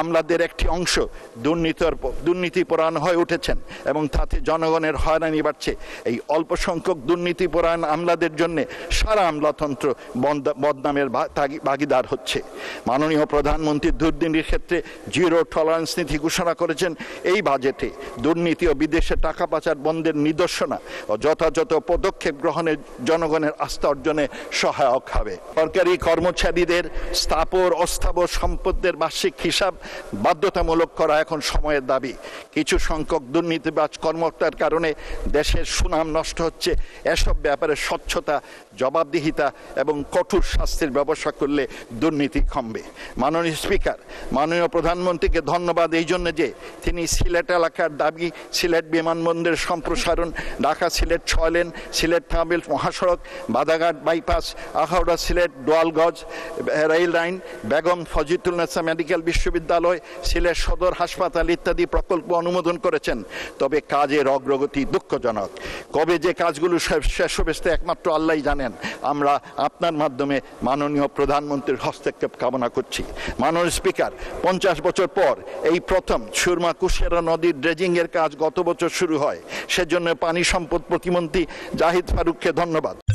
আমলাদের একটি অংশ দুর্নীতির দুর্নীতিপরায়ণ হয়ে উঠেছেন এবং তাতে জনগণের হয়রানি বাড়ছে এই অল্প সংখ্যক দুর্নীতিপরায়ণ আমলাদের জন্যে সারা আমলাতন্ত্র বদনামের ভাগিদার হচ্ছে মাননীয় প্রধানমন্ত্রী দুর্নীতির ক্ষেত্রে জিরো টলারেন্স নীতি ঘোষণা করেছেন এই বাজেটে দুর্নীতি ও বিদেশে টাকা পাচার বন্ধের নিদর্শনা ও যথাযথ পদক্ষেপ গ্রহণের জনগণের আস্থা অর্জনে সহায়ক হবে সরকারি কর্মচারীদের স্থাপর অস্থাবর সম্পদের বার্ষিক হিসাব বাধ্যতামূলক করা এখন সময়ের দাবি কিছু সংখ্যক দুর্নীতিবাজ কর্মকর্তার কারণে দেশের সুনাম নষ্ট হচ্ছে এসব ব্যাপারে স্বচ্ছতা জবাবদিহিতা এবং কঠোর শাস্তির ব্যবস্থা করলে দুর্নীতি কমবে মাননীয় স্পিকার মাননীয় প্রধানমন্ত্রীকে ধন্যবাদ এই জন্য যে তিনি সিলেট এলাকার দাবি সিলেট বিমানবন্দরের সম্প্রসারণ ঢাকা সিলেট ছয়লেন সিলেট থামিল মহাসড়ক বাদাঘাট বাইপাস আখাউড়া সিলেট ডোয়ালগজ rail line Begum Fazilatun Nesa medical বিশ্ববিদ্যালয় বিশ্ববিদ্যালয় সিলেট সদর হাসপাতাল ইত্যাদি প্রকল্প অনুমোদন করেছেন তবে কাজের অগ্রগতি দুঃখজনক কবে যে কাজগুলো শেষ হবে একমাত্র আল্লাহ জানেন আমরা আপনার মাধ্যমে মাননীয় প্রধানমন্ত্রীর হস্তক্ষেপ কামনা করছি মাননীয় স্পিকার পঞ্চাশ বছর পর এই প্রথম সুরমা কুশেরা নদীর ড্রেজিংয়ের কাজ গত বছর শুরু হয় সেজন্য পানি সম্পদ প্রতিমন্ত্রী জাহিদ ফারুককে ধন্যবাদ